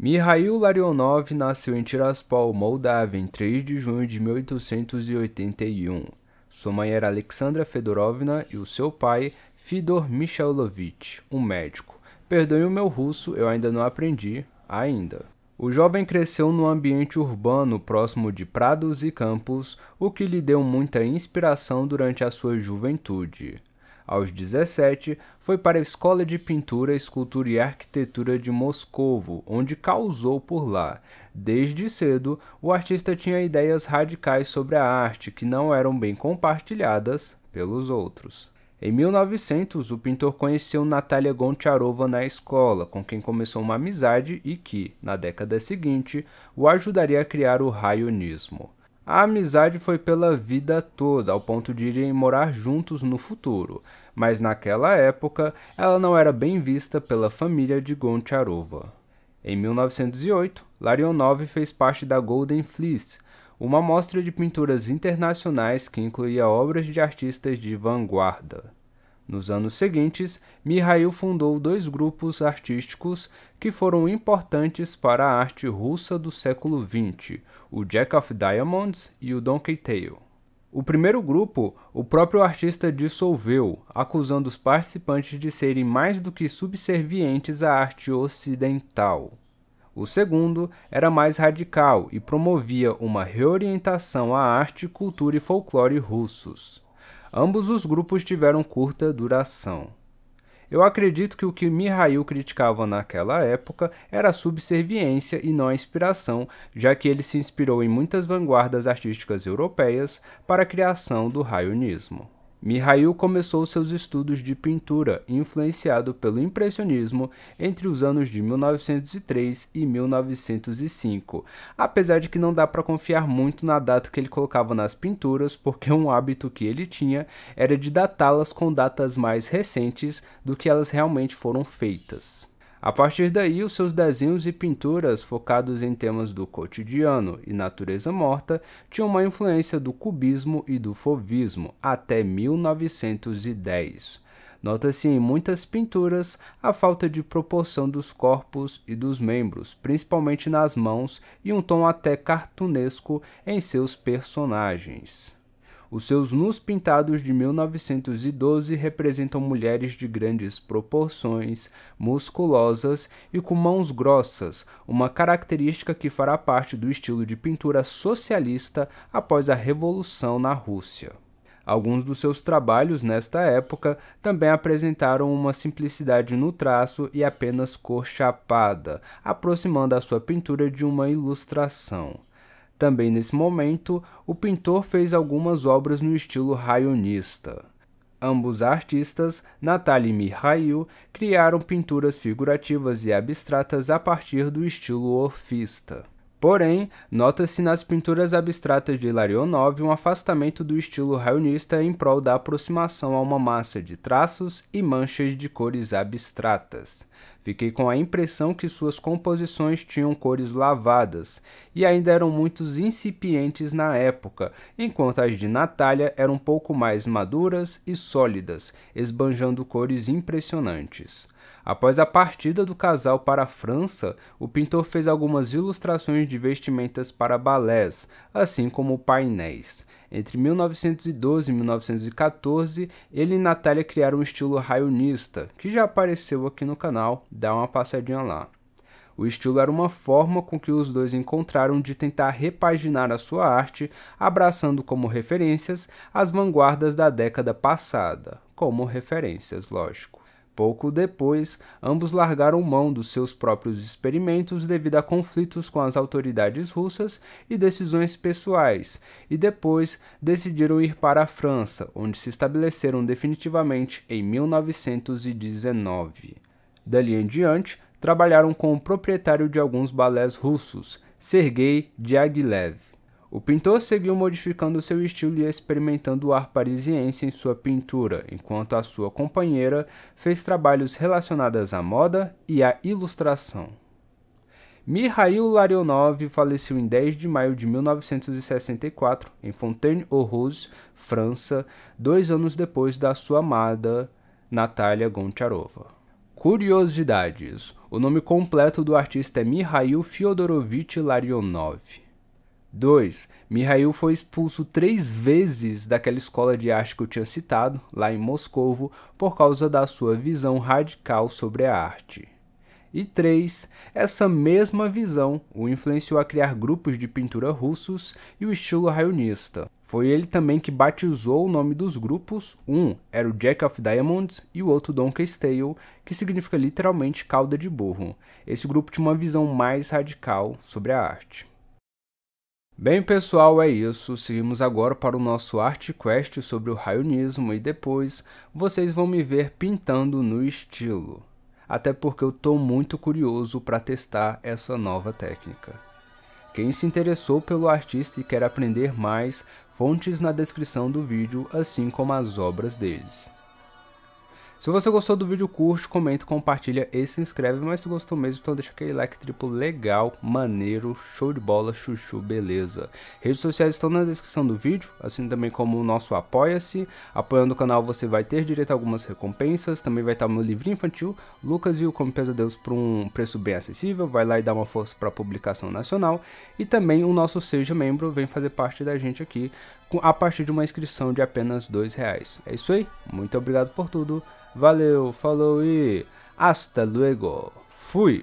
Mihail Larionov nasceu em Tiraspol, Moldávia, em 3 de junho de 1881. Sua mãe era Alexandra Fedorovna e o seu pai, Fidor Michailovich, um médico. Perdoe o meu russo, eu ainda não aprendi, ainda. O jovem cresceu num ambiente urbano próximo de prados e campos, o que lhe deu muita inspiração durante a sua juventude. Aos 17, foi para a Escola de Pintura, Escultura e Arquitetura de Moscovo, onde causou por lá. Desde cedo, o artista tinha ideias radicais sobre a arte que não eram bem compartilhadas pelos outros. Em 1900, o pintor conheceu Natalia Goncharova na escola, com quem começou uma amizade e que, na década seguinte, o ajudaria a criar o raionismo. A amizade foi pela vida toda, ao ponto de irem morar juntos no futuro, mas naquela época ela não era bem vista pela família de Goncharova. Em 1908, Larionov fez parte da Golden Fleece, uma mostra de pinturas internacionais que incluía obras de artistas de vanguarda. Nos anos seguintes, Mihail fundou dois grupos artísticos que foram importantes para a arte russa do século XX, o Jack of Diamonds e o Donkey Tail. O primeiro grupo, o próprio artista dissolveu, acusando os participantes de serem mais do que subservientes à arte ocidental. O segundo era mais radical e promovia uma reorientação à arte, cultura e folclore russos. Ambos os grupos tiveram curta duração. Eu acredito que o que Mihail criticava naquela época era a subserviência e não a inspiração, já que ele se inspirou em muitas vanguardas artísticas europeias para a criação do raionismo. Mihail começou seus estudos de pintura, influenciado pelo impressionismo, entre os anos de 1903 e 1905, apesar de que não dá para confiar muito na data que ele colocava nas pinturas, porque um hábito que ele tinha era de datá-las com datas mais recentes do que elas realmente foram feitas. A partir daí, os seus desenhos e pinturas focados em temas do cotidiano e natureza morta tinham uma influência do cubismo e do fovismo até 1910. Nota-se em muitas pinturas a falta de proporção dos corpos e dos membros, principalmente nas mãos, e um tom até cartunesco em seus personagens. Os seus nus pintados de 1912 representam mulheres de grandes proporções, musculosas e com mãos grossas, uma característica que fará parte do estilo de pintura socialista após a Revolução na Rússia. Alguns dos seus trabalhos nesta época também apresentaram uma simplicidade no traço e apenas cor chapada, aproximando a sua pintura de uma ilustração. Também nesse momento, o pintor fez algumas obras no estilo raionista. Ambos artistas, Natalie e Mihail, criaram pinturas figurativas e abstratas a partir do estilo orfista. Porém, nota-se nas pinturas abstratas de Larionov um afastamento do estilo raionista em prol da aproximação a uma massa de traços e manchas de cores abstratas. Fiquei com a impressão que suas composições tinham cores lavadas e ainda eram muitos incipientes na época, enquanto as de Natália eram um pouco mais maduras e sólidas, esbanjando cores impressionantes. Após a partida do casal para a França, o pintor fez algumas ilustrações de vestimentas para balés, assim como painéis. Entre 1912 e 1914, ele e Natália criaram um estilo raionista, que já apareceu aqui no canal, dá uma passadinha lá. O estilo era uma forma com que os dois encontraram de tentar repaginar a sua arte, abraçando como referências as vanguardas da década passada, como referências, lógico. Pouco depois, ambos largaram mão dos seus próprios experimentos devido a conflitos com as autoridades russas e decisões pessoais, e depois decidiram ir para a França, onde se estabeleceram definitivamente em 1919. Dali em diante, trabalharam com o proprietário de alguns balés russos, Sergei Diaghilev. O pintor seguiu modificando seu estilo e experimentando o ar parisiense em sua pintura, enquanto a sua companheira fez trabalhos relacionados à moda e à ilustração. Mihail Larionov faleceu em 10 de maio de 1964 em Fontaine-aux-Roses, França, dois anos depois da sua amada Natalia Goncharova. Curiosidades: o nome completo do artista é Mihail Fyodorovich Larionov. 2. Mihail foi expulso três vezes daquela escola de arte que eu tinha citado, lá em Moscovo, por causa da sua visão radical sobre a arte. E 3. Essa mesma visão o influenciou a criar grupos de pintura russos e o estilo raionista. Foi ele também que batizou o nome dos grupos, um era o Jack of Diamonds e o outro Donkey's Tale, que significa literalmente cauda de burro. Esse grupo tinha uma visão mais radical sobre a arte. Bem, pessoal, é isso. Seguimos agora para o nosso art quest sobre o raionismo e depois vocês vão me ver pintando no estilo. Até porque eu estou muito curioso para testar essa nova técnica. Quem se interessou pelo artista e quer aprender mais, fontes na descrição do vídeo, assim como as obras deles. Se você gostou do vídeo, curte, comenta, compartilha e se inscreve. Mas se gostou mesmo, então deixa aquele like triplo legal, maneiro, show de bola, chuchu, beleza. Redes sociais estão na descrição do vídeo, assim também como o nosso Apoia-se. Apoiando o canal você vai ter direito a algumas recompensas, também vai estar o meu livro infantil, Lucas viu Como Pesadelos por um preço bem acessível, vai lá e dá uma força para a publicação nacional. E também o nosso Seja Membro vem fazer parte da gente aqui, a partir de uma inscrição de apenas R$ reais. É isso aí, muito obrigado por tudo, valeu, falou e hasta luego, fui!